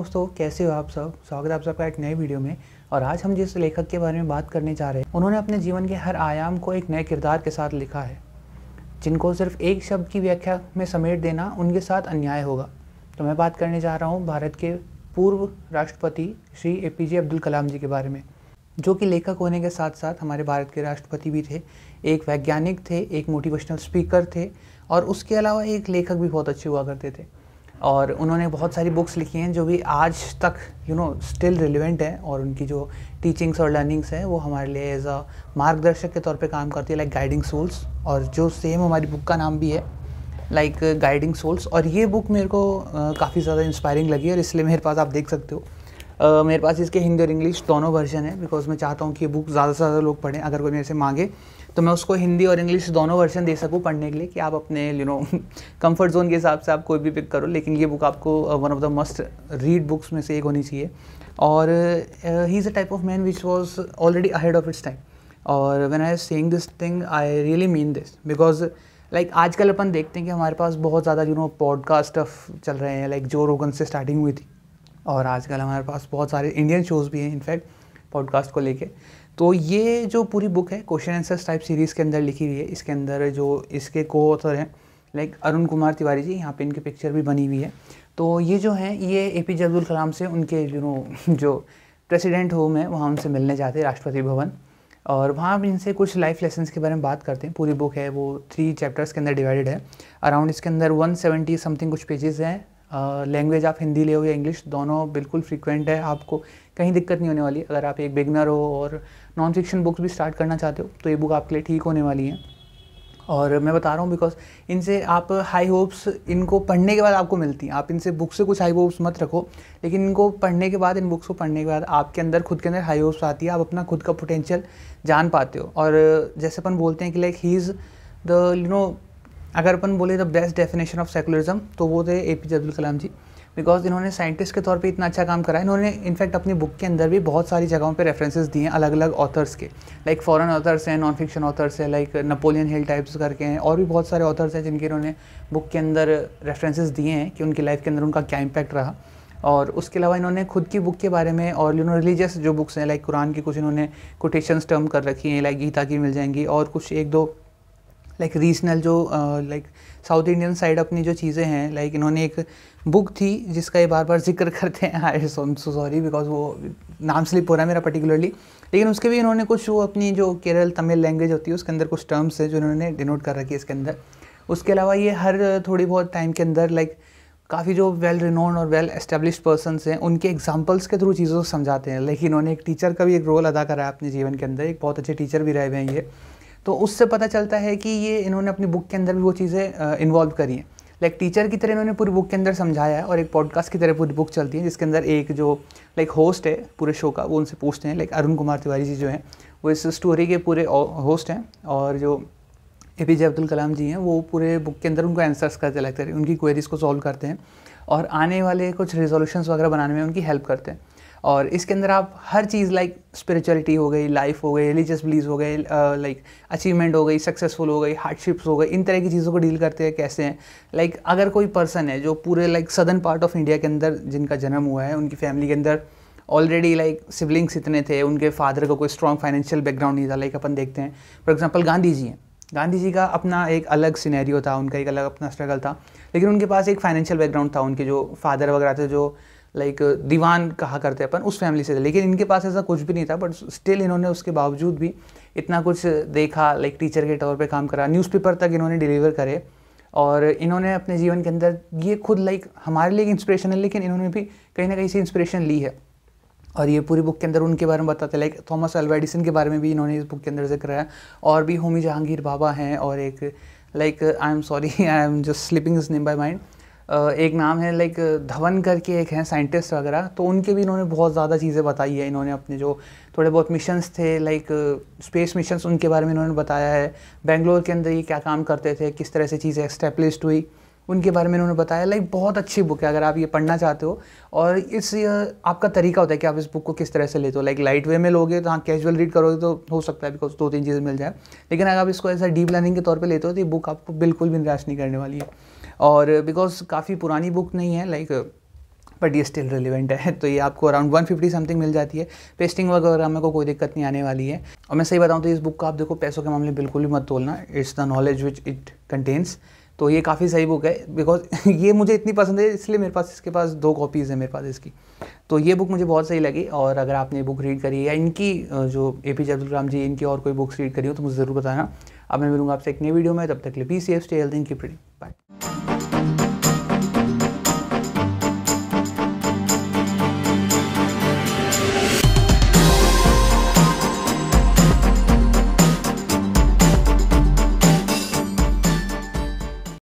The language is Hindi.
दोस्तों कैसे हो आप सब स्वागत है आप सबका एक नए वीडियो में और आज हम जिस लेखक के बारे में बात करने जा रहे हैं उन्होंने अपने जीवन के हर आयाम को एक नए किरदार के साथ लिखा है जिनको सिर्फ एक शब्द की व्याख्या में समेट देना उनके साथ अन्याय होगा तो मैं बात करने जा रहा हूँ भारत के पूर्व राष्ट्रपति Shri A P J Abdul Kalam ji के बारे में जो कि लेखक होने के साथ साथ हमारे भारत के राष्ट्रपति भी थे एक वैज्ञानिक थे एक मोटिवेशनल स्पीकर थे और उसके अलावा एक लेखक भी बहुत अच्छे हुआ करते थे और उन्होंने बहुत सारी बुक्स लिखी हैं जो भी आज तक यू नो स्टिल रिलेवेंट हैं और उनकी जो टीचिंग्स और लर्निंग्स हैं वो हमारे लिए एज अ मार्गदर्शक के तौर पे काम करती है लाइक गाइडिंग सोल्स और जो सेम हमारी बुक का नाम भी है लाइक गाइडिंग सोल्स और ये बुक मेरे को काफ़ी ज़्यादा इंस्पायरिंग लगी और इसलिए मेरे पास आप देख सकते हो uh, मेरे पास इसके हिंदी और इंग्लिश दोनों वर्जन है बिकॉज मैं चाहता हूँ कि ये बुक ज़्यादा से ज़्यादा लोग पढ़ें अगर कोई मेरे से मांगे तो मैं उसको हिंदी और इंग्लिश दोनों वर्जन दे सकूँ पढ़ने के लिए कि आप अपने यू नो कंफर्ट जोन के हिसाब से आप कोई भी पिक करो लेकिन ये बुक आपको one of the must read books में से एक होनी चाहिए और he is a type of man which was already ahead of its time और when I sang this thing I really mean this because like आजकल अपन देखते हैं कि हमारे पास बहुत ज़्यादा यू नो पॉडकास्ट चल रहे हैं लाइक जो रोगन से स्टार्टिंग हुई थी और आजकल हमारे पास बहुत सारे इंडियन शोज़ भी हैं इनफैक्ट पॉडकास्ट को लेके तो ये जो पूरी बुक है क्वेश्चन आंसर्स टाइप सीरीज़ के अंदर लिखी हुई है इसके अंदर जो इसके को ऑथर हैं लाइक अरुण कुमार तिवारी जी यहाँ पे इनकी पिक्चर भी बनी हुई है तो ये जो है ये ए पी जे अब्दुल कलाम से उनके यू नो जो प्रेसिडेंट होम है वहाँ उनसे मिलने जाते हैं राष्ट्रपति भवन और वहाँ इनसे कुछ लाइफ लेसन के बारे में बात करते हैं पूरी बुक है वो थ्री चैप्टर्स के अंदर डिवाइडेड है अराउंड इसके अंदर 170 समथिंग कुछ पेजेस हैं लैंग्वेज आप हिंदी ले हो या इंग्लिश दोनों बिल्कुल फ्रीक्वेंट है आपको कहीं दिक्कत नहीं होने वाली अगर आप एक बिगनर हो और नॉन फिक्शन बुक्स भी स्टार्ट करना चाहते हो तो ये बुक आपके लिए ठीक होने वाली है और मैं बता रहा हूँ बिकॉज इनसे आप हाई होप्स इनको पढ़ने के बाद आपको मिलती हैं आप इनसे बुक से कुछ हाई होप्स मत रखो लेकिन इनको पढ़ने के बाद इन बुक्स को पढ़ने के बाद आपके अंदर खुद के अंदर हाई होप्स आती है आप अपना खुद का पोटेंशियल जान पाते हो और जैसे अपन बोलते हैं कि like he is the you know अगर अपन बोले the best definition of secularism तो वो थे A P J Abdul Kalam ji because इन्होंने साइंटिस्ट के तौर पे इतना अच्छा काम करा इन्होंने इनफैक्ट अपनी बुक के अंदर भी बहुत सारी जगहों पे रेफरेंसेस दिए हैं अलग अलग ऑथर्स के लाइक फॉरेन ऑथर्स हैं नॉन फिक्शन ऑथर्स हैं लाइक नपोलियन हिल टाइप्स करके हैं और भी बहुत सारे ऑथर्स हैं जिनके इन्होंने बुक के अंदर रेफरेंसेज दिए हैं कि उनकी लाइफ के अंदर उनका क्या इम्पैक्ट रहा और उसके अलावा इन्होंने खुद की बुक के बारे में और यू नो रिलीजियस जो बुक्स हैं लाइक कुरान की कुछ इन्होंने कोटेशंस टर्म कर रखी हैं लाइक गीता की मिल जाएंगी और कुछ एक दो लाइक रीजनल जो लाइक साउथ इंडियन साइड अपनी जो चीज़ें हैं लाइक इन्होंने एक बुक थी जिसका ये बार बार जिक्र करते हैं आई सो सॉरी बिकॉज वो नाम स्लिप हो रहा है मेरा पर्टिकुलरली लेकिन उसके भी इन्होंने कुछ वो अपनी जो केरल तमिल लैंग्वेज होती है उसके अंदर कुछ टर्म्स हैं जो इन्होंने डिनोट कर रखी है इसके अंदर उसके अलावा ये हर थोड़ी बहुत टाइम के अंदर लाइक काफ़ी जो वेल रिनोन और वेल एस्टेब्लिश पर्सनस हैं उनके एग्जाम्पल्स के थ्रू चीज़ों को समझाते हैं लेकिन इन्होंने एक टीचर का भी एक रोल अदा करा है अपने जीवन के अंदर एक बहुत अच्छे टीचर भी रहे हुए हैं ये तो उससे पता चलता है कि ये इन्होंने अपनी बुक के अंदर भी वो चीज़ें इन्वॉल्व करी हैं लाइक टीचर की तरह इन्होंने पूरी बुक के अंदर समझाया है और एक पॉडकास्ट की तरह पूरी बुक चलती है जिसके अंदर एक जो लाइक होस्ट है पूरे शो का वो उनसे पूछते हैं लाइक अरुण कुमार तिवारी जी जो हैं वो इस स्टोरी के पूरे होस्ट हैं और जो ए पी जे अब्दुल कलाम जी हैं वो पूरे बुक के अंदर उनको आंसर्स करते लगते हैं उनकी क्वेरीज़ को सॉल्व करते हैं और आने वाले कुछ रिजोल्यूशन वगैरह बनाने में उनकी हेल्प करते हैं और इसके अंदर आप हर चीज़ लाइक स्पिरिचुअलिटी हो गई लाइफ हो गई रिलीजियस बिलीज हो गए लाइक अचीवमेंट हो गई सक्सेसफुल uh, हो गई हार्डशिप्स हो गई इन तरह की चीज़ों को डील करते हैं कैसे हैं लाइक like, अगर कोई पर्सन है जो पूरे like southern part of India के अंदर जिनका जन्म हुआ है उनकी फैमिली के अंदर ऑलरेडी लाइक सिबलिंग्स इतने थे उनके फादर का कोई स्ट्रॉन्ग फाइनेंशियल बैकग्राउंड नहीं था लाइक अपन देखते हैं फॉर एग्जाम्पल गांधी जी हैं गांधी जी का अपना एक अलग सिनेरियो था उनका एक अलग अपना स्ट्रगल था लेकिन उनके पास एक फाइनेंशियल बैकग्राउंड था उनके जो फादर वगैरह थे जो लाइक uh, दीवान कहा करते अपन उस फैमिली से थे लेकिन इनके पास ऐसा कुछ भी नहीं था बट स्टिल इन्होंने उसके बावजूद भी इतना कुछ देखा लाइक टीचर के तौर पर काम करा न्यूज़पेपर तक इन्होंने डिलीवर करे और इन्होंने अपने जीवन के अंदर ये खुद लाइक हमारे लिए इंस्पिरेशन है लेकिन इन्होंने भी कहीं ना कहीं से इंस्पिरेशन ली है और ये पूरी बुक के अंदर उनके बारे में बताते हैं लाइक थॉमस एडिसन के बारे में भी इन्होंने इस बुक के अंदर जिक्र है और भी होमी जहांगीर बाबा हैं और एक like I am sorry I am just slipping his name by mind एक नाम है लाइक धवन करके एक हैं साइंटिस्ट वगैरह तो उनके भी इन्होंने बहुत ज़्यादा चीज़ें बताई है इन्होंने अपने जो थोड़े बहुत मिशंस थे लाइक स्पेस मिशंस उनके बारे में इन्होंने बताया है बेंगलोर के अंदर ये क्या काम करते थे किस तरह से चीज़ें एक्स्टेब्लिश हुई उनके बारे में इन्होंने बताया लाइक बहुत अच्छी बुक है अगर आप ये पढ़ना चाहते हो और इस आपका तरीका होता है कि आप इस बुक को किस तरह से लेते हो लाइक लाइट वे में लोगे तो हाँ कैजुअल रीड करोगे तो हो सकता है बिकॉज दो तीन चीज़ें मिल जाए लेकिन अगर आप इसको ऐसा डीप लर्निंग के तौर पर लेते हो तो ये बुक आपको बिल्कुल भी निराश नहीं करने वाली है और बिकॉज काफ़ी पुरानी बुक नहीं है लाइक बट ये स्टिल रिलेवेंट है तो ये आपको अराउंड 150 समथिंग मिल जाती है पेस्टिंग वगैरह में को कोई दिक्कत नहीं आने वाली है और मैं सही बताऊँ तो इस बुक का आप देखो पैसों के मामले में बिल्कुल भी मत तोलना it's the knowledge which it contains तो ये काफ़ी सही बुक है बिकॉज ये मुझे इतनी पसंद है इसलिए मेरे पास इसके पास दो कॉपीज़ है मेरे पास इसकी तो ये बुक मुझे बहुत सही लगी और अगर आपने ये बुक रीड करी या इनकी जो ए पी जे अब्दुल कलाम जी इनकी और कोई बुक्स रीड करी हो तो मुझे ज़रूर बताना अब मैं मिलूँगा आपसे एक नई वीडियो में तब तक लिए बी सी एफ स्टे हेल्थ इनकी प्रीडिंग